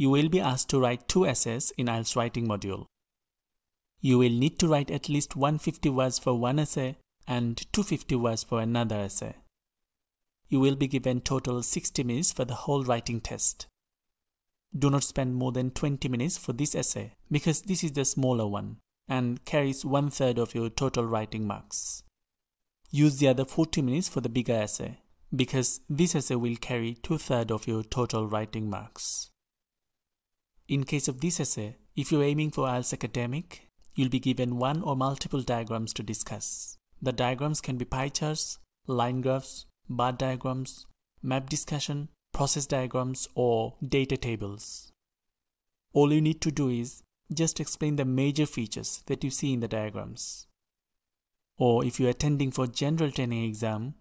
you will be asked to write two essays in IELTS writing module. You will need to write at least 150 words for one essay and 250 words for another essay. You will be given total 60 minutes for the whole writing test. Do not spend more than 20 minutes for this essay because this is the smaller one and carries one third of your total writing marks. Use the other 40 minutes for the bigger essay because this essay will carry two thirds of your total writing marks. In case of this essay, if you're aiming for IELTS academic, you'll be given one or multiple diagrams to discuss. The diagrams can be pie charts, line graphs, bar diagrams, map discussion, process diagrams, or data tables. All you need to do is just explain the major features that you see in the diagrams. Or if you're attending for general training exam,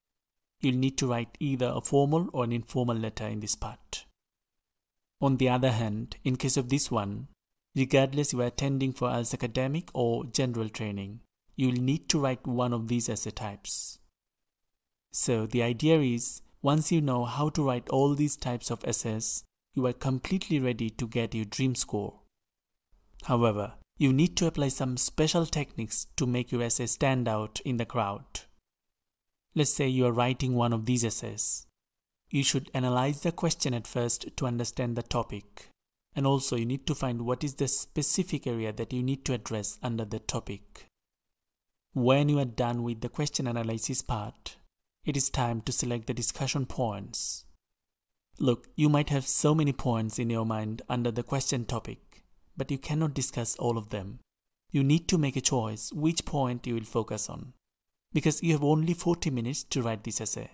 you'll need to write either a formal or an informal letter in this part. On the other hand, in case of this one, regardless you are attending for IELTS academic or general training, you will need to write one of these essay types. So the idea is, once you know how to write all these types of essays, you are completely ready to get your dream score. However, you need to apply some special techniques to make your essay stand out in the crowd. Let's say you are writing one of these essays. You should analyze the question at first to understand the topic. And also you need to find what is the specific area that you need to address under the topic. When you are done with the question analysis part, it is time to select the discussion points. Look, you might have so many points in your mind under the question topic, but you cannot discuss all of them. You need to make a choice which point you will focus on, because you have only 40 minutes to write this essay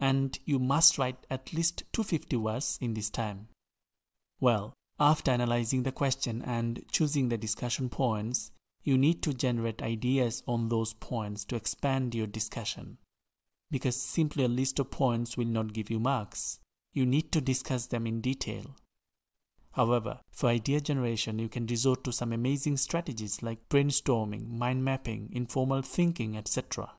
and you must write at least 250 words in this time. Well, after analyzing the question and choosing the discussion points, you need to generate ideas on those points to expand your discussion. Because simply a list of points will not give you marks, you need to discuss them in detail. However, for idea generation, you can resort to some amazing strategies like brainstorming, mind mapping, informal thinking, etc.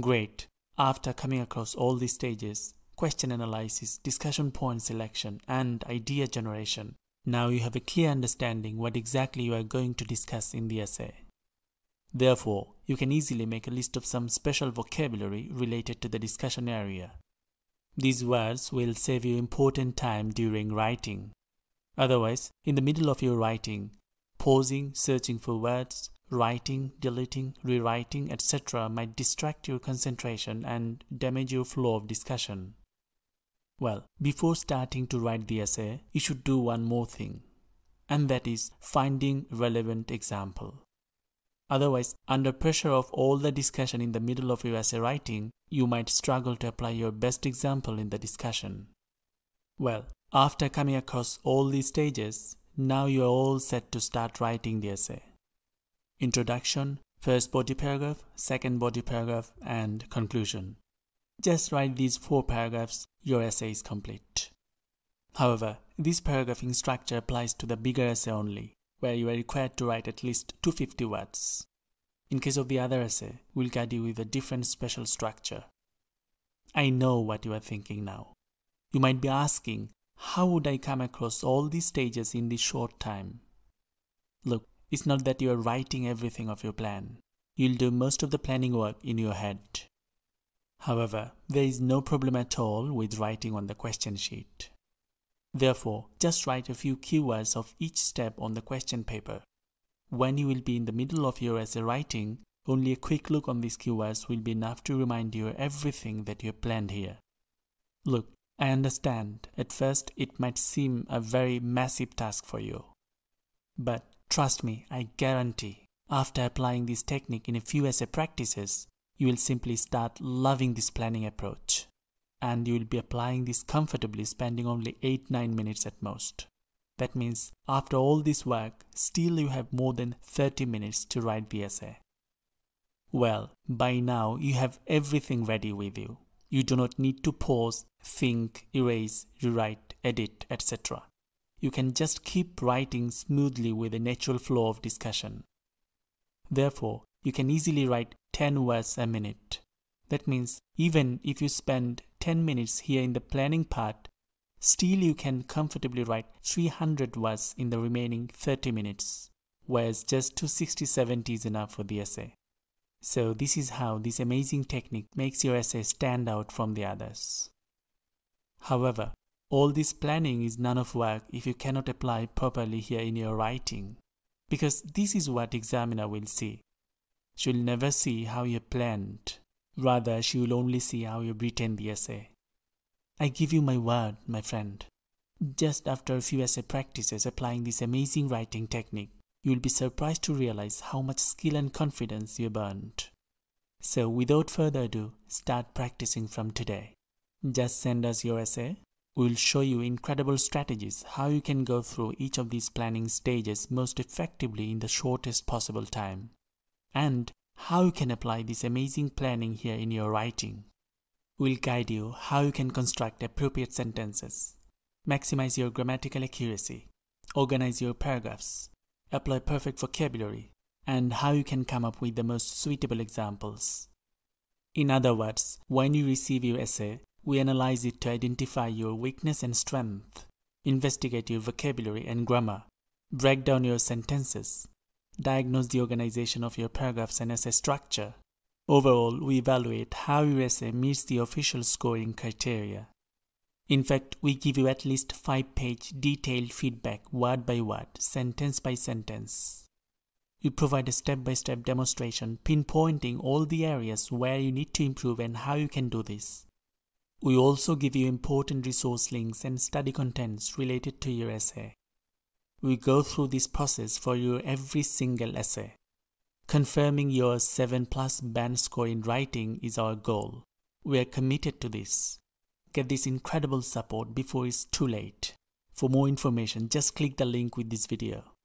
Great. After coming across all these stages, question analysis, discussion point selection, and idea generation, now you have a clear understanding what exactly you are going to discuss in the essay. Therefore, you can easily make a list of some special vocabulary related to the discussion area. These words will save you important time during writing. Otherwise, in the middle of your writing, pausing, searching for words, Writing, deleting, rewriting, etc. might distract your concentration and damage your flow of discussion. Well, before starting to write the essay, you should do one more thing, and that is finding relevant example. Otherwise, under pressure of all the discussion in the middle of your essay writing, you might struggle to apply your best example in the discussion. Well, after coming across all these stages, now you are all set to start writing the essay introduction, first body paragraph, second body paragraph, and conclusion. Just write these four paragraphs, your essay is complete. However, this paragraphing structure applies to the bigger essay only, where you are required to write at least 250 words. In case of the other essay, we'll guide you with a different special structure. I know what you are thinking now. You might be asking, how would I come across all these stages in this short time? Look, it's not that you are writing everything of your plan. You'll do most of the planning work in your head. However, there is no problem at all with writing on the question sheet. Therefore, just write a few keywords of each step on the question paper. When you will be in the middle of your essay writing, only a quick look on these keywords will be enough to remind you everything that you have planned here. Look, I understand at first it might seem a very massive task for you. But Trust me, I guarantee, after applying this technique in a few essay practices, you will simply start loving this planning approach. And you will be applying this comfortably, spending only 8 9 minutes at most. That means after all this work, still you have more than 30 minutes to write the essay. Well, by now you have everything ready with you. You do not need to pause, think, erase, rewrite, edit, etc you can just keep writing smoothly with a natural flow of discussion. Therefore, you can easily write 10 words a minute. That means even if you spend 10 minutes here in the planning part, still you can comfortably write 300 words in the remaining 30 minutes, whereas just 260-70 is enough for the essay. So this is how this amazing technique makes your essay stand out from the others. However, all this planning is none of work if you cannot apply properly here in your writing, because this is what examiner will see. She will never see how you planned, rather she will only see how you written the essay. I give you my word, my friend. Just after a few essay practices applying this amazing writing technique, you will be surprised to realize how much skill and confidence you earned. So without further ado, start practicing from today. Just send us your essay We'll show you incredible strategies how you can go through each of these planning stages most effectively in the shortest possible time, and how you can apply this amazing planning here in your writing. We'll guide you how you can construct appropriate sentences, maximize your grammatical accuracy, organize your paragraphs, apply perfect vocabulary, and how you can come up with the most suitable examples. In other words, when you receive your essay, we analyze it to identify your weakness and strength, investigate your vocabulary and grammar, break down your sentences, diagnose the organization of your paragraphs and essay structure. Overall, we evaluate how your essay meets the official scoring criteria. In fact, we give you at least 5 page detailed feedback, word by word, sentence by sentence. We provide a step by step demonstration, pinpointing all the areas where you need to improve and how you can do this. We also give you important resource links and study contents related to your essay. We go through this process for your every single essay. Confirming your 7 plus band score in writing is our goal. We are committed to this. Get this incredible support before it's too late. For more information, just click the link with this video.